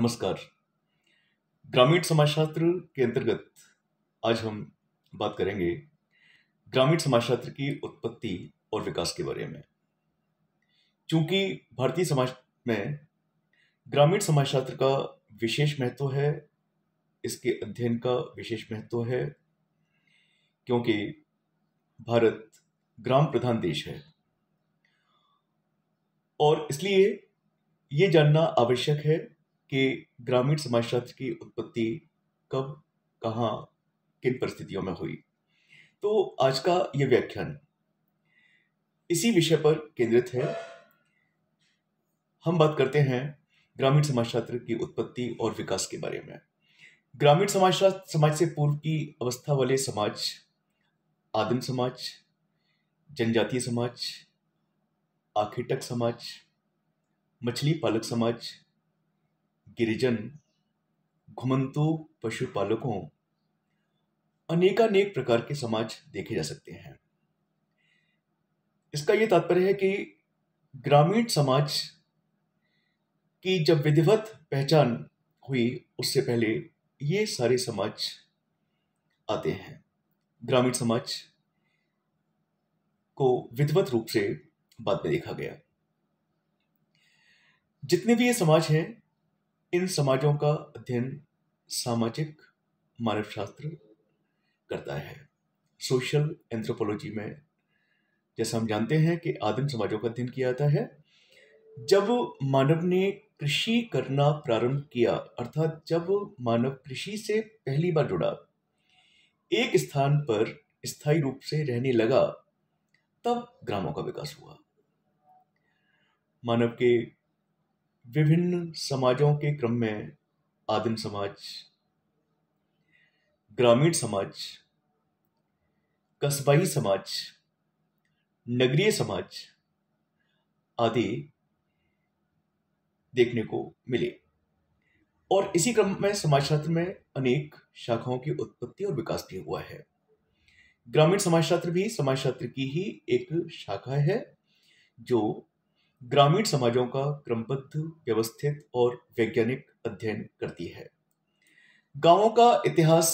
नमस्कार ग्रामीण समाजशास्त्र के अंतर्गत आज हम बात करेंगे ग्रामीण समाजशास्त्र की उत्पत्ति और विकास के बारे में चूंकि भारतीय समाज में ग्रामीण समाजशास्त्र का विशेष महत्व है इसके अध्ययन का विशेष महत्व है क्योंकि भारत ग्राम प्रधान देश है और इसलिए ये जानना आवश्यक है कि ग्रामीण समाजशास्त्र की उत्पत्ति कब कहाँ किन परिस्थितियों में हुई तो आज का ये व्याख्यान इसी विषय पर केंद्रित है हम बात करते हैं ग्रामीण समाजशास्त्र की उत्पत्ति और विकास के बारे में ग्रामीण समाजशास्त्र समाज से पूर्व की अवस्था वाले समाज आदिम समाज जनजातीय समाज आखिटक समाज मछली पालक समाज गिरिजन घुमंतु पशुपालकों अनेकानेक प्रकार के समाज देखे जा सकते हैं इसका यह तात्पर्य है कि ग्रामीण समाज की जब विधिवत पहचान हुई उससे पहले ये सारे समाज आते हैं ग्रामीण समाज को विधिवत रूप से बाद में देखा गया जितने भी ये समाज हैं इन समाजों का अध्ययन सामाजिक मानव शास्त्र करता है सोशल एंथ्रोपोलॉजी में जैसा हम जानते हैं कि आदिम समाजों का अध्ययन किया जाता है जब मानव ने कृषि करना प्रारंभ किया अर्थात जब मानव कृषि से पहली बार जुड़ा एक स्थान पर स्थायी रूप से रहने लगा तब ग्रामों का विकास हुआ मानव के विभिन्न समाजों के क्रम में आदिम समाज ग्रामीण समाज कस्बाई समाज नगरीय समाज आदि देखने को मिले और इसी क्रम में समाजशास्त्र में अनेक शाखाओं की उत्पत्ति और विकास भी हुआ है ग्रामीण समाजशास्त्र भी समाजशास्त्र की ही एक शाखा है जो ग्रामीण समाजों का क्रमबद्ध व्यवस्थित और वैज्ञानिक अध्ययन करती है गांवों का इतिहास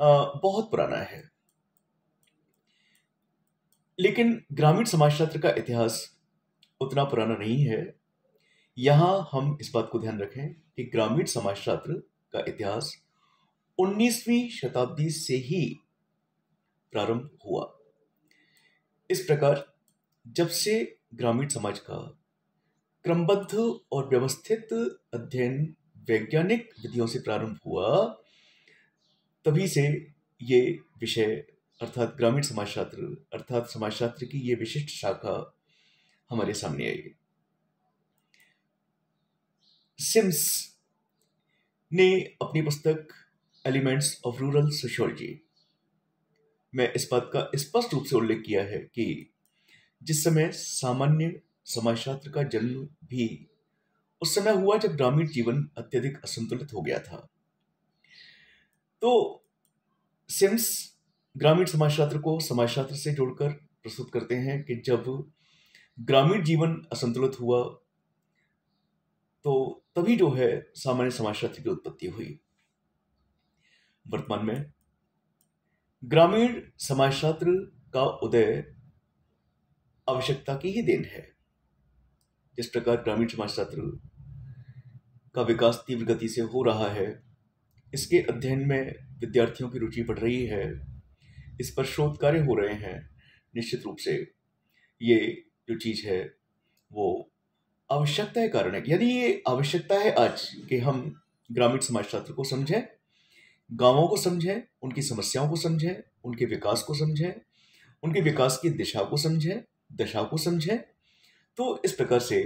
बहुत पुराना है लेकिन ग्रामीण समाजशास्त्र का इतिहास उतना पुराना नहीं है यहां हम इस बात को ध्यान रखें कि ग्रामीण समाजशास्त्र का इतिहास 19वीं शताब्दी से ही प्रारंभ हुआ इस प्रकार जब से ग्रामीण समाज का क्रमबद्ध और व्यवस्थित अध्ययन वैज्ञानिक विधियों से प्रारंभ हुआ तभी से ये विषय अर्थात ग्रामीण समाजशास्त्र अर्थात समाजशास्त्र की ये विशिष्ट शाखा हमारे सामने आई सिम्स ने अपनी पुस्तक एलिमेंट्स ऑफ रूरल सोशियोलॉजी में इस बात का स्पष्ट रूप से उल्लेख किया है कि जिस समय सामान्य समाजशास्त्र का जन्म भी उस समय हुआ जब ग्रामीण जीवन अत्यधिक असंतुलित हो गया था तो सिम्स ग्रामीण समाजशास्त्र को समाजशास्त्र से जोड़कर प्रस्तुत करते हैं कि जब ग्रामीण जीवन असंतुलित हुआ तो तभी जो है सामान्य समाजशास्त्र की उत्पत्ति हुई वर्तमान में ग्रामीण समाजशास्त्र का उदय आवश्यकता की ही देन है जिस प्रकार ग्रामीण समाज छात्र का विकास तीव्र गति से हो रहा है इसके अध्ययन में विद्यार्थियों की रुचि बढ़ रही है इस पर शोध कार्य हो रहे हैं निश्चित रूप से ये जो चीज़ है वो आवश्यकता के कारण है यदि ये आवश्यकता है आज कि हम ग्रामीण समाज छात्र को समझें गांवों को समझें उनकी समस्याओं को समझें उनके विकास को समझें उनके विकास की दिशा को समझें दशा को समझें तो इस प्रकार से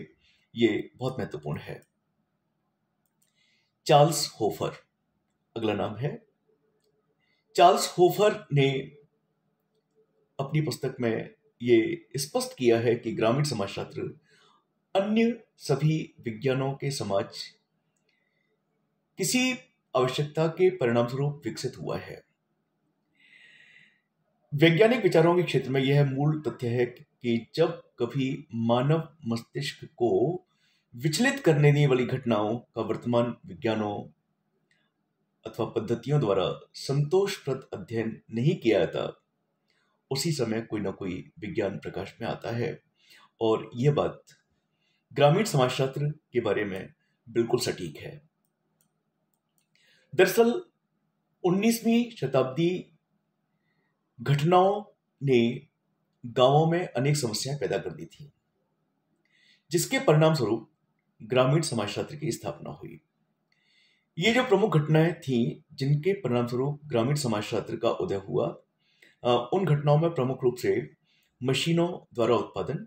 ये बहुत महत्वपूर्ण है चार्ल्स होफर अगला नाम है चार्ल्स होफर ने अपनी पुस्तक में ये स्पष्ट किया है कि ग्रामीण समाजशास्त्र अन्य सभी विज्ञानों के समाज किसी आवश्यकता के परिणामस्वरूप विकसित हुआ है वैज्ञानिक विचारों के क्षेत्र में यह मूल तथ्य है कि जब कभी मानव मस्तिष्क को विचलित करने देने वाली घटनाओं का वर्तमान विज्ञानों अथवा पद्धतियों द्वारा संतोषप्रद अध्ययन नहीं किया जाता उसी समय कोई ना कोई विज्ञान प्रकाश में आता है और यह बात ग्रामीण समाजशास्त्र के बारे में बिल्कुल सटीक है दरअसल 19वीं शताब्दी घटनाओं ने गांवों में अनेक समस्याएं पैदा कर दी थी जिसके परिणाम स्वरूप ग्रामीण समाजशास्त्र की स्थापना हुई ये जो प्रमुख घटनाएं थी जिनके परिणाम स्वरूप ग्रामीण समाजशास्त्र का उदय हुआ उन घटनाओं में प्रमुख रूप से मशीनों द्वारा उत्पादन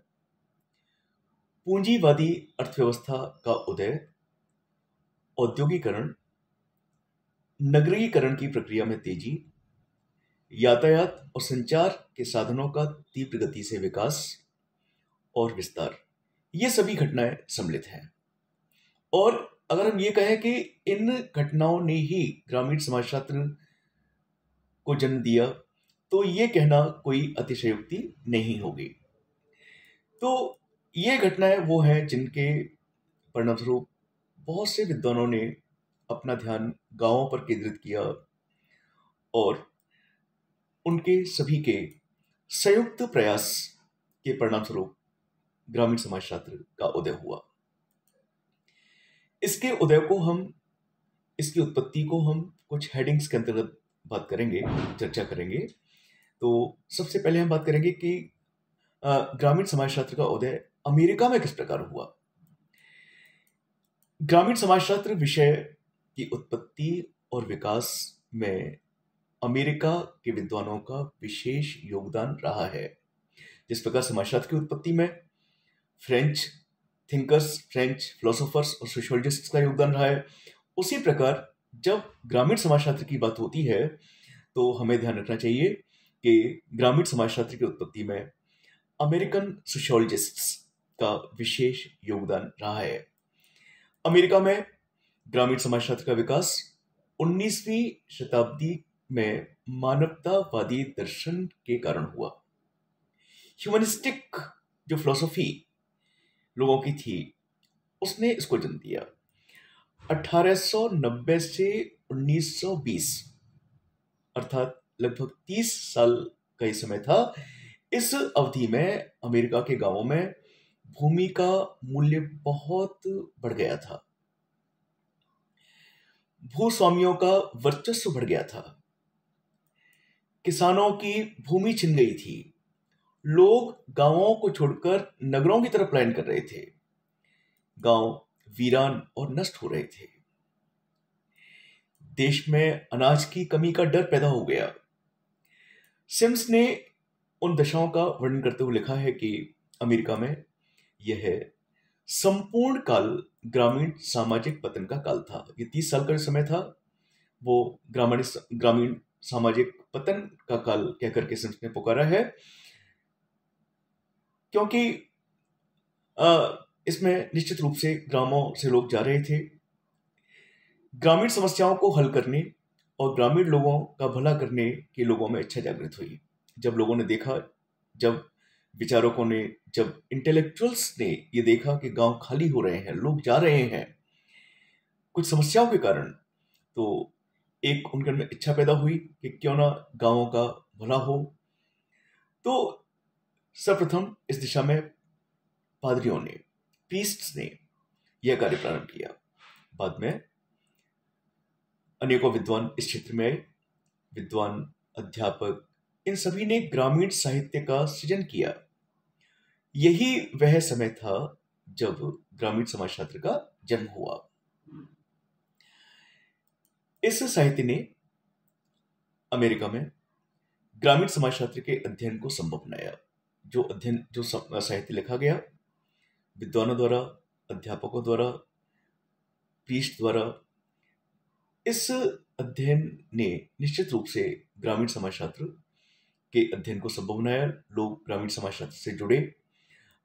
पूंजीवादी अर्थव्यवस्था का उदय औद्योगिकरण नगरीकरण की प्रक्रिया में तेजी यातायात और संचार के साधनों का तीव्र गति से विकास और विस्तार ये सभी घटनाएं सम्मिलित हैं और अगर हम ये कहें कि इन घटनाओं ने ही ग्रामीण समाजशास्त्र को जन्म दिया तो ये कहना कोई अतिशयोक्ति नहीं होगी तो ये घटनाएं वो हैं जिनके परिणामस्वरूप बहुत से विद्वानों ने अपना ध्यान गांवों पर केंद्रित किया और उनके सभी के संयुक्त प्रयास के परिणामस्वरूप ग्रामीण समाज शास्त्र का उदय हुआ इसके उदय को हम इसकी उत्पत्ति को हम कुछ हेडिंग्स के अंतर्गत बात करेंगे चर्चा करेंगे तो सबसे पहले हम बात करेंगे कि ग्रामीण समाज शास्त्र का उदय अमेरिका में किस प्रकार हुआ ग्रामीण समाज शास्त्र विषय की उत्पत्ति और विकास में अमेरिका के विद्वानों का विशेष योगदान रहा है जिस प्रकार समाजशास्त्र की उत्पत्ति में फ्रेंच थिंकर्स फ्रेंच फिलोसोफर्स और सोशोलॉजिस्ट का योगदान रहा है उसी प्रकार जब ग्रामीण समाजशास्त्र की बात होती है तो हमें ध्यान रखना चाहिए कि ग्रामीण समाजशास्त्र की उत्पत्ति में अमेरिकन सोशोलॉजिस्ट्स का विशेष योगदान रहा है अमेरिका में ग्रामीण समाजशास्त्र का विकास 19वीं शताब्दी में मानवतावादी दर्शन के कारण हुआ ह्यूमनिस्टिक जो फिलोसफी लोगों की थी उसने इसको जन्म दिया 1890 से 1920 अर्थात लगभग 30 साल का ही समय था इस अवधि में अमेरिका के गांवों में भूमि का मूल्य बहुत बढ़ गया था भूस्वामियों का वर्चस्व बढ़ गया था किसानों की भूमि छिन गई थी लोग गांवों को छोड़कर नगरों की तरफ पलायन कर रहे थे गांव वीरान और नष्ट हो रहे थे देश में अनाज की कमी का डर पैदा हो गया सिम्स ने उन दशाओं का वर्णन करते हुए लिखा है कि अमेरिका में यह संपूर्ण काल ग्रामीण सामाजिक पतन का काल था ये तीस साल का समय था वो ग्रामीण ग्रामीण सामाजिक पतन का काल कहकर के संत ने पुकारा है क्योंकि इसमें निश्चित रूप से ग्रामों से लोग जा रहे थे ग्रामीण समस्याओं को हल करने और ग्रामीण लोगों का भला करने के लोगों में इच्छा जागृत हुई जब लोगों ने देखा जब विचारकों ने जब इंटेलेक्चुअल्स ने ये देखा कि गांव खाली हो रहे हैं लोग जा रहे हैं कुछ समस्याओं के कारण तो एक उनके अंदर इच्छा पैदा हुई कि क्यों ना गांवों का भला हो तो सर्वप्रथम इस दिशा में पादरियों ने पीस्ट ने यह कार्य प्रारंभ किया बाद में अनेकों विद्वान इस क्षेत्र में विद्वान अध्यापक इन सभी ने ग्रामीण साहित्य का सृजन किया यही वह समय था जब ग्रामीण समाज छात्र का जन्म हुआ इस साहित्य ने अमेरिका में ग्रामीण समाजशास्त्र के अध्ययन को संभव बनाया जो अध्ययन जो साहित्य लिखा गया विद्वानों द्वारा अध्यापकों द्वारा पीठ द्वारा इस अध्ययन ने निश्चित रूप से ग्रामीण समाजशास्त्र के अध्ययन को संभव बनाया लोग ग्रामीण समाजशास्त्र से जुड़े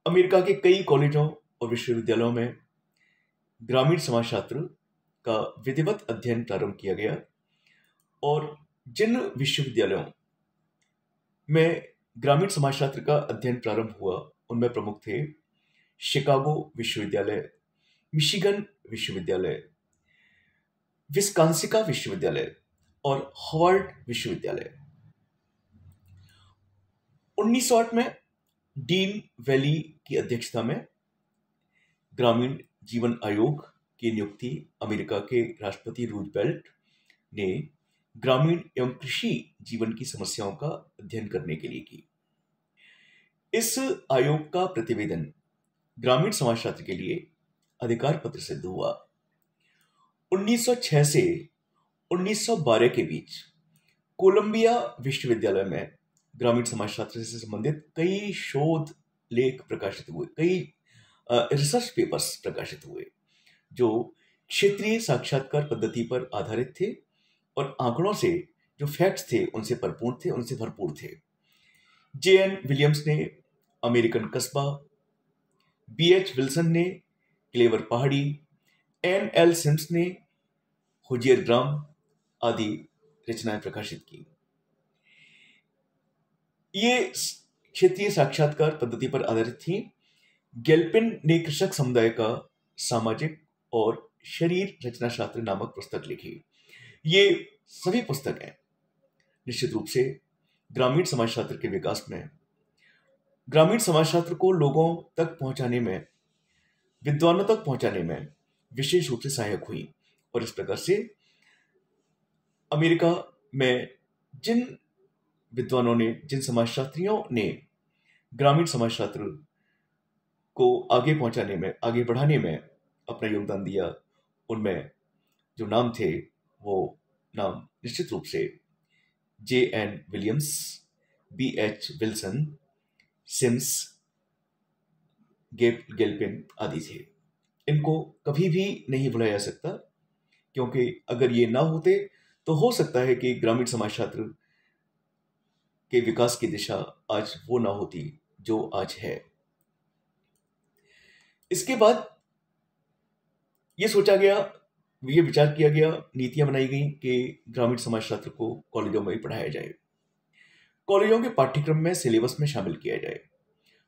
अमेरिका के कई कॉलेजों और विश्वविद्यालयों में ग्रामीण समाजशास्त्र का विधिवत अध्ययन प्रारंभ किया गया और जिन विश्वविद्यालयों में ग्रामीण समाजशास्त्र का अध्ययन प्रारंभ हुआ उनमें प्रमुख थे शिकागो विश्वविद्यालय मिशिगन विश्वविद्यालय विस्कांसिका विश्वविद्यालय और हॉवर्ड विश्वविद्यालय 1908 में डीन वैली की अध्यक्षता में ग्रामीण जीवन आयोग की नियुक्ति अमेरिका के राष्ट्रपति रूजबेल्ट ने ग्रामीण एवं कृषि जीवन की समस्याओं का अध्ययन करने के लिए की इस आयोग का प्रतिवेदन ग्रामीण समाजशास्त्र के लिए अधिकार पत्र सिद्ध हुआ 1906 से 1912 के बीच कोलंबिया विश्वविद्यालय में ग्रामीण समाजशास्त्र से संबंधित कई शोध लेख प्रकाशित हुए कई रिसर्च पेपर्स प्रकाशित हुए जो क्षेत्रीय साक्षात्कार पद्धति पर आधारित थे और आंकड़ों से जो फैक्ट्स थे उनसे भरपूर थे उनसे भरपूर थे जे एन विलियम्स ने अमेरिकन कस्बा बी एच विल्सन ने क्लेवर पहाड़ी एन एल सिम्स ने हुजियर ग्राम आदि रचनाएं प्रकाशित की ये क्षेत्रीय साक्षात्कार पद्धति पर आधारित थी गेल्पिन ने कृषक समुदाय का सामाजिक और शरीर रचना शास्त्र नामक पुस्तक लिखी ये सभी पुस्तकें निश्चित रूप से ग्रामीण समाजशास्त्र के विकास में ग्रामीण समाजशास्त्र को लोगों तक पहुंचाने में विद्वानों तक पहुंचाने में विशेष रूप से सहायक हुई और इस प्रकार से अमेरिका में जिन विद्वानों ने जिन समाजशास्त्रियों ने ग्रामीण समाजशास्त्र को आगे पहुंचाने में आगे बढ़ाने में अपना योगदान दिया उनमें जो नाम थे वो नाम निश्चित रूप से J N Williams B H Wilson Sims गेप गेलपिन आदि थे इनको कभी भी नहीं भुलाया जा सकता क्योंकि अगर ये ना होते तो हो सकता है कि ग्रामीण समाज छात्र के विकास की दिशा आज वो ना होती जो आज है इसके बाद ये सोचा गया ये विचार किया गया नीतियां बनाई गई कि ग्रामीण समाजशास्त्र को कॉलेजों में पढ़ाया जाए कॉलेजों के पाठ्यक्रम में सिलेबस में शामिल किया जाए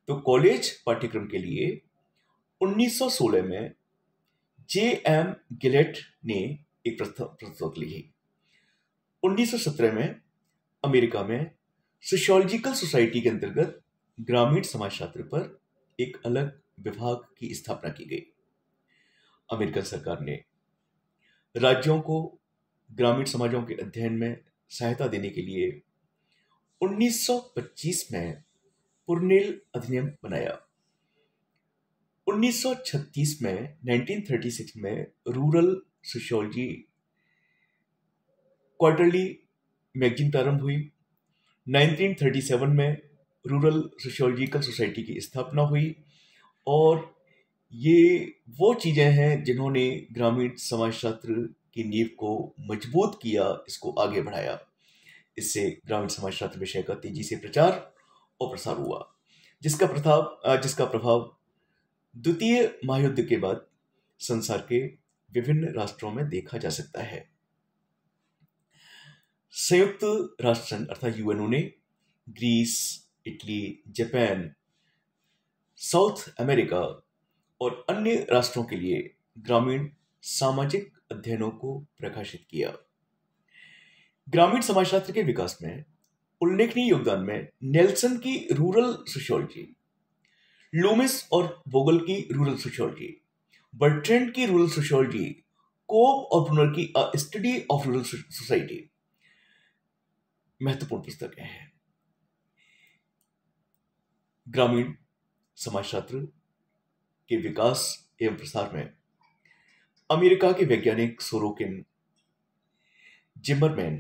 तो कॉलेज पाठ्यक्रम के लिए 1916 में जे एम गिलेट ने एक प्रस्ताव है 1917 में अमेरिका में सोशियोलॉजिकल सोसाइटी के अंतर्गत ग्रामीण समाजशास्त्र पर एक अलग विभाग की स्थापना की गई अमेरिकन सरकार ने राज्यों को ग्रामीण समाजों के अध्ययन में सहायता देने के लिए 1925 में पुर्नेल अधिनियम बनाया 1936 में 1936 में रूरल सोशियोलॉजी क्वार्टरली मैगजीन प्रारंभ हुई 1937 में रूरल सोशियोलॉजिकल सोसाइटी की स्थापना हुई और ये वो चीज़ें हैं जिन्होंने ग्रामीण समाजशास्त्र की नींव को मजबूत किया इसको आगे बढ़ाया इससे ग्रामीण शास्त्र विषय का तेजी से प्रचार और प्रसार हुआ जिसका प्रभाव जिसका प्रभाव द्वितीय महायुद्ध के बाद संसार के विभिन्न राष्ट्रों में देखा जा सकता है संयुक्त राष्ट्र संघ अर्थात यूएनओ ने Greece Italy Japan South America और अन्य राष्ट्रों के लिए ग्रामीण सामाजिक अध्ययनों को प्रकाशित किया ग्रामीण समाजशास्त्र के विकास में उल्लेखनीय योगदान में नेल्सन की रूरल सोशियोलॉजी लूमिस और वोगल की रूरल सोशियोलॉजी बर्ट्रेंड की रूरल सोशियोलॉजी कोप और ब्रुनर की स्टडी ऑफ रूरल सोसाइटी महत्वपूर्ण पुस्तकें हैं ग्रामीण समाजशास्त्र के विकास एवं प्रसार में अमेरिका के वैज्ञानिक Sorokin Zimmerman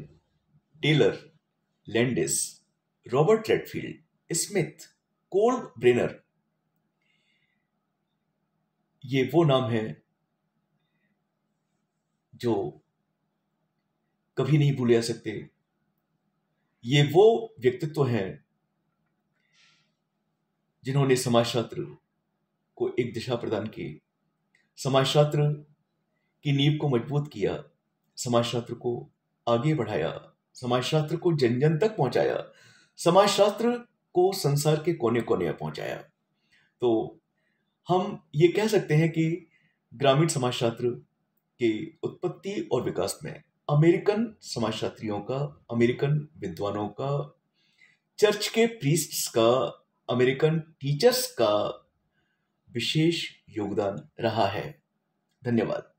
Taylor Landis Robert Redfield Smith Kolb Brunner ये वो नाम है जो कभी नहीं भूले जा सकते ये वो व्यक्तित्व हैं जिन्होंने समाजशास्त्र को एक दिशा प्रदान की समाजशास्त्र की नींव को मजबूत किया समाजशास्त्र को आगे बढ़ाया समाजशास्त्र को जन जन तक पहुंचाया समाजशास्त्र को संसार के कोने कोने पहुंचाया तो हम ये कह सकते हैं कि ग्रामीण समाजशास्त्र की उत्पत्ति और विकास में अमेरिकन समाजशास्त्रियों का अमेरिकन विद्वानों का चर्च के प्रीस्ट्स का अमेरिकन टीचर्स का विशेष योगदान रहा है धन्यवाद